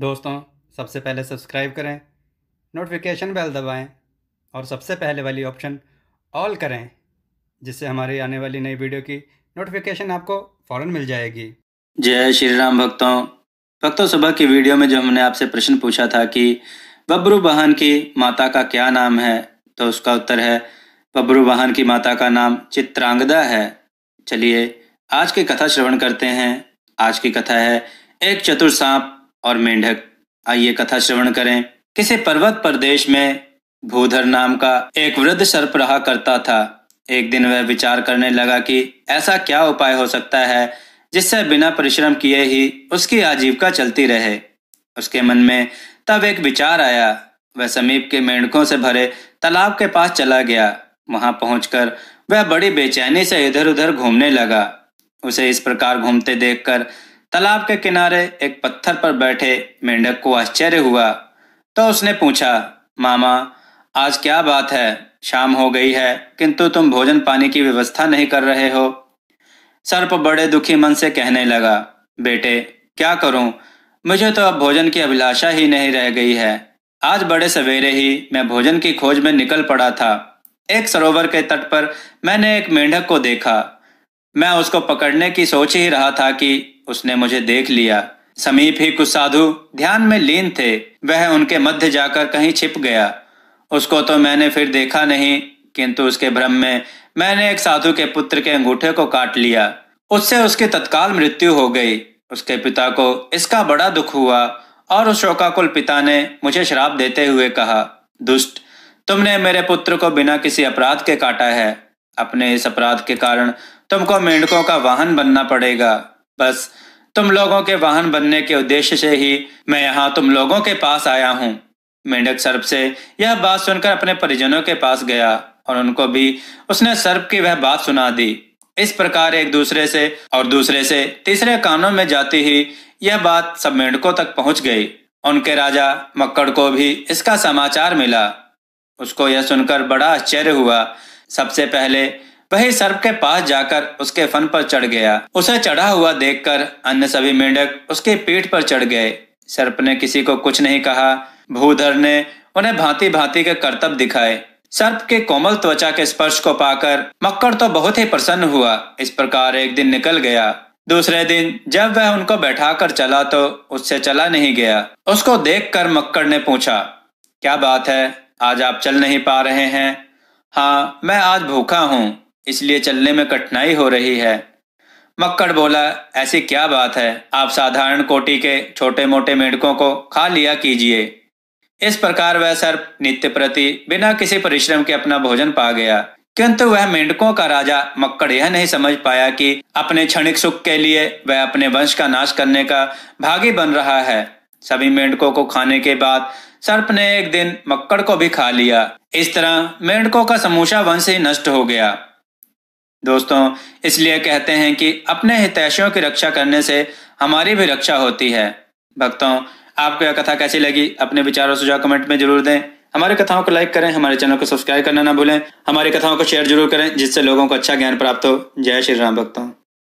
दोस्तों सबसे पहले सब्सक्राइब करें नोटिफिकेशन बेल दबाएं और सबसे पहले वाली ऑप्शन ऑल करें जिससे हमारी आने वाली नई वीडियो की नोटिफिकेशन आपको फौरन मिल जाएगी जय श्री राम भक्तों भक्तों सुबह की वीडियो में जो हमने आपसे प्रश्न पूछा था कि बब्रू बहन की माता का क्या नाम है तो उसका उत्तर है बब्रू बहन की माता का नाम चित्रांगदा है चलिए आज की कथा श्रवण करते हैं आज की कथा है एक चतुर सांप और मेंढक आइए कथा श्रवण करें किसी पर्वत प्रदेश में भूधर नाम का एक वृद्ध सर्प रहा करता था एक दिन वह विचार करने लगा कि ऐसा क्या उपाय हो सकता है जिससे बिना परिश्रम किए ही उसकी आजीविका चलती रहे उसके मन में तब एक विचार आया वह समीप के मेंढकों से भरे तालाब के पास चला गया वहां पहुंचकर वह बड़ी बेचैनी से इधर उधर घूमने लगा उसे इस प्रकार घूमते देखकर तालाब के किनारे एक पत्थर पर बैठे मेंढक को आश्चर्य हुआ तो उसने पूछा मामा आज क्या बात है शाम हो गई है किंतु तुम भोजन पानी की व्यवस्था नहीं कर रहे हो सर्प बड़े दुखी मन से कहने लगा बेटे क्या करूं मुझे तो अब भोजन की अभिलाषा ही नहीं रह गई है आज बड़े सवेरे ही मैं भोजन की खोज में निकल पड़ा था एक सरोवर के तट पर मैंने एक मेंढक को देखा मैं उसको पकड़ने की सोच ही रहा था कि उसने मुझे देख लिया समीप ही कुछ साधु ध्यान में लीन थे वह उनके मध्य जाकर कहीं छिप गया उसको तो मैंने फिर देखा नहीं किंतु उसके भ्रम में मैंने एक साधु के पुत्र के अंगूठे को काट लिया उससे उसकी तत्काल मृत्यु हो गई उसके पिता को इसका बड़ा दुख हुआ और उस शोकाकुल पिता ने मुझे शराब देते हुए कहा दुष्ट तुमने मेरे पुत्र को बिना किसी अपराध के काटा है अपने इस अपराध के कारण तुमको मेंढकों का वाहन बनना पड़ेगा बस तुम लोगों के वाहन बनने के उद्देश्य से ही मैं यहाँ तुम लोगों के पास आया हूँ मेंढक सर्प से यह बात सुनकर अपने परिजनों के पास गया और उनको भी उसने सर्प की वह बात सुना दी इस प्रकार एक दूसरे से और दूसरे से तीसरे कानों में जाती ही यह बात सब मेंढकों तक पहुंच गई उनके राजा मक्कड़ को भी इसका समाचार मिला उसको यह सुनकर बड़ा आश्चर्य हुआ सबसे पहले वही सर्प के पास जाकर उसके फन पर चढ़ गया उसे चढ़ा हुआ देखकर अन्य सभी मेंढक उसके पीठ पर चढ़ गए सर्प ने किसी को कुछ नहीं कहा भूधर ने उन्हें भांति भांति के करतब दिखाए सर्प के कोमल त्वचा के स्पर्श को पाकर मक्कड़ तो बहुत ही प्रसन्न हुआ इस प्रकार एक दिन निकल गया दूसरे दिन जब वह उनको बैठाकर चला तो उससे चला नहीं गया उसको देखकर मक्कड़ ने पूछा क्या बात है आज आप चल नहीं पा रहे हैं हाँ मैं आज भूखा हूं इसलिए चलने में कठिनाई हो रही है मक्कड़ बोला ऐसी क्या बात है आप साधारण कोटि के छोटे मोटे मेढकों को खा लिया कीजिए इस प्रकार वह सर्प नित्य प्रति बिना किसी परिश्रम के अपना भोजन पा गया किंतु वह मेंढकों का राजा मक्कड़ यह नहीं समझ पाया कि अपने क्षणिक सुख के लिए वह अपने वंश का नाश करने का भागी बन रहा है सभी मेंढकों को खाने के बाद सर्प ने एक दिन मक्कड़ को भी खा लिया इस तरह मेंढकों का समूचा वंश ही नष्ट हो गया दोस्तों इसलिए कहते हैं कि अपने हितैषियों की रक्षा करने से हमारी भी रक्षा होती है भक्तों आपको यह कथा कैसी लगी अपने विचार और सुझाव कमेंट में जरूर दें हमारी कथाओं को लाइक करें हमारे चैनल को सब्सक्राइब करना ना भूलें हमारी कथाओं को शेयर जरूर करें जिससे लोगों को अच्छा ज्ञान प्राप्त हो जय श्री राम भक्तों